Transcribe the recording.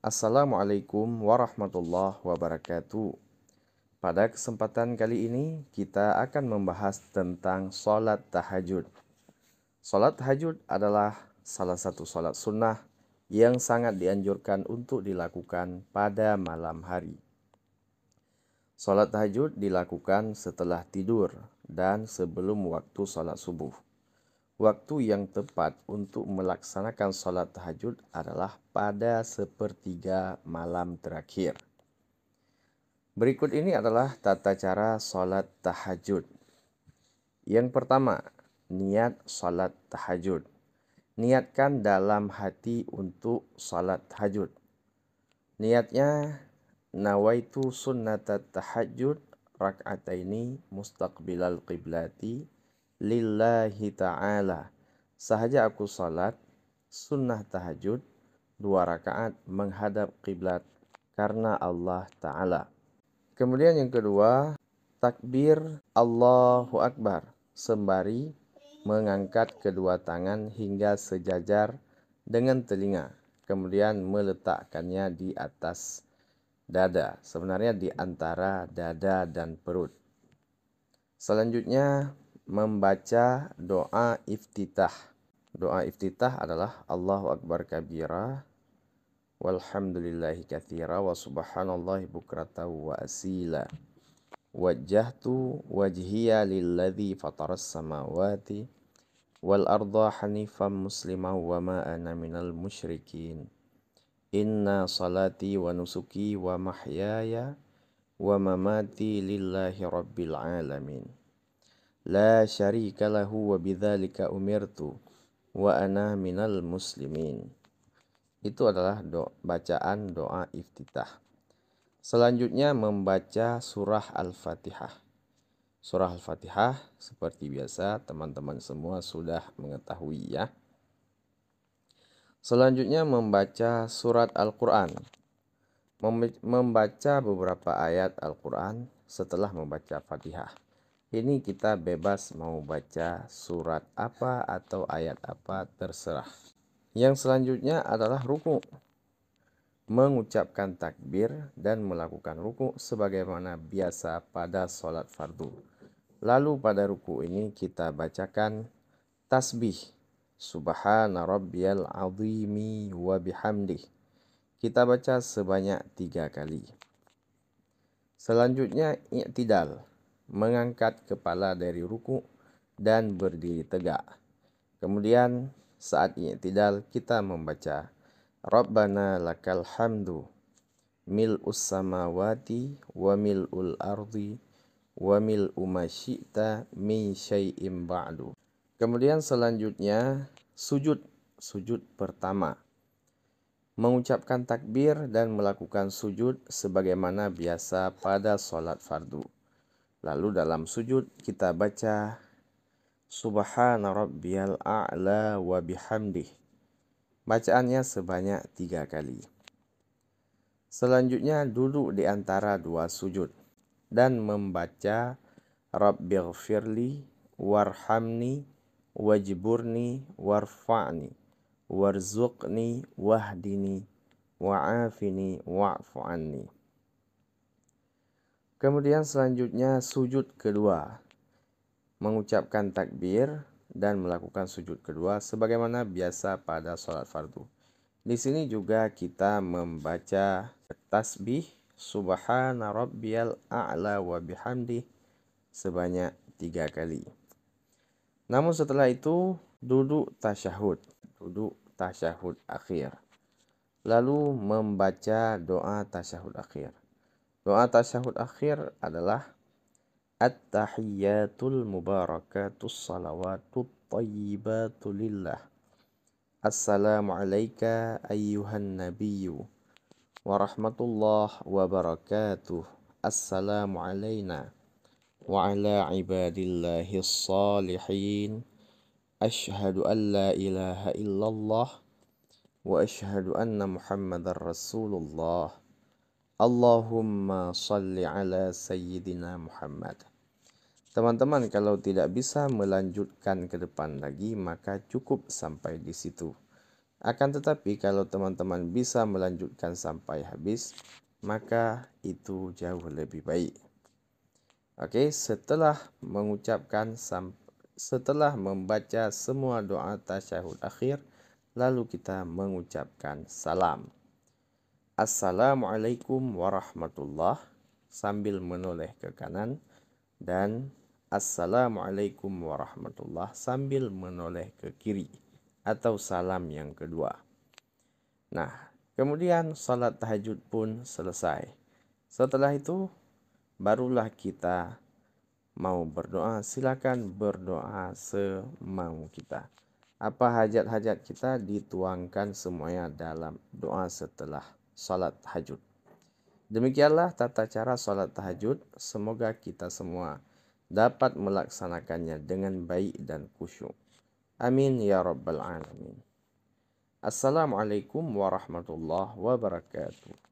Assalamualaikum warahmatullahi wabarakatuh. Pada kesempatan kali ini, kita akan membahas tentang solat tahajud. Solat tahajud adalah salah satu solat sunnah yang sangat dianjurkan untuk dilakukan pada malam hari. Solat tahajud dilakukan setelah tidur dan sebelum waktu solat subuh. Waktu yang tepat untuk melaksanakan sholat tahajud adalah pada sepertiga malam terakhir. Berikut ini adalah tata cara sholat tahajud. Yang pertama, niat sholat tahajud. Niatkan dalam hati untuk sholat tahajud. Niatnya, nawaitu sunnata tahajud rak'ataini mustaqbilal qiblati lillahi ta'ala. Sahaja aku salat, sunnah tahajud, dua rakaat menghadap kiblat karena Allah Ta'ala. Kemudian yang kedua, takbir Allahu Akbar sembari mengangkat kedua tangan hingga sejajar dengan telinga, kemudian meletakkannya di atas dada, sebenarnya di antara dada dan perut. Selanjutnya, membaca doa iftitah. Doa iftitah adalah Allahu Akbar kabira walhamdulillahi kathira wa subhanallahi bukrata wa asila. Wajjahtu wajhiya lilladhi fataras samawati wal arda hanifan muslima wa ma ana minal musyrikin. Inna salati wa nusuki wa mahyaya wa mamati lillahi rabbil alamin la syarika lahu wa bidzalika umirtu wa ana minal muslimin. Itu adalah do bacaan doa iftitah. Selanjutnya membaca surah Al-Fatihah. Surah Al-Fatihah seperti biasa teman-teman semua sudah mengetahui ya. Selanjutnya membaca surat Al-Qur'an. Membaca beberapa ayat Al-Qur'an setelah membaca Fatihah. Ini kita bebas mau baca surat apa atau ayat apa terserah. Yang selanjutnya adalah ruku. Mengucapkan takbir dan melakukan ruku sebagaimana biasa pada sholat fardu. Lalu pada ruku ini kita bacakan tasbih. Subhana rabbiyal azimi wa bihamdih. Kita baca sebanyak tiga kali. Selanjutnya, i'tidal mengangkat kepala dari ruku dan berdiri tegak. Kemudian saat i'tidal kita membaca Rabbana lakal hamdu mil samawati wa ul ardi wa mil umasyita syai'im ba'du. Kemudian selanjutnya sujud sujud pertama mengucapkan takbir dan melakukan sujud sebagaimana biasa pada sholat fardu. Lalu dalam sujud kita baca Subhana rabbiyal a'la wa bihamdih. Bacaannya sebanyak tiga kali. Selanjutnya duduk di antara dua sujud dan membaca Rabbighfirli warhamni wajburni warfa'ni warzuqni wahdini wa'afini wa'fu Kemudian selanjutnya sujud kedua. Mengucapkan takbir dan melakukan sujud kedua sebagaimana biasa pada sholat fardu. Di sini juga kita membaca tasbih Subhana rabbiyal a'la wa bihamdi sebanyak tiga kali. Namun setelah itu duduk tasyahud, duduk tasyahud akhir. Lalu membaca doa tasyahud akhir. Doa tasyahud akhir adalah At-tahiyyatul mubarakatus salawatut tayyibatu lillah Assalamu alayka ayyuhan nabiyyu wa rahmatullah wa barakatuh Assalamu alayna wa ala ibadillahi salihin Ashhadu an la ilaha illallah wa ashhadu anna muhammadar rasulullah Allahumma salli ala Sayyidina Muhammad. Teman-teman, kalau tidak bisa melanjutkan ke depan lagi, maka cukup sampai di situ. Akan tetapi, kalau teman-teman bisa melanjutkan sampai habis, maka itu jauh lebih baik. Oke, setelah mengucapkan setelah membaca semua doa tasyahud akhir, lalu kita mengucapkan salam. Assalamualaikum warahmatullah sambil menoleh ke kanan dan Assalamualaikum warahmatullah sambil menoleh ke kiri atau salam yang kedua. Nah, kemudian salat tahajud pun selesai. Setelah itu barulah kita mau berdoa, silakan berdoa semau kita. Apa hajat-hajat kita dituangkan semuanya dalam doa setelah salat tahajud. Demikianlah tata cara salat tahajud. Semoga kita semua dapat melaksanakannya dengan baik dan khusyuk. Amin ya rabbal alamin. Assalamualaikum warahmatullahi wabarakatuh.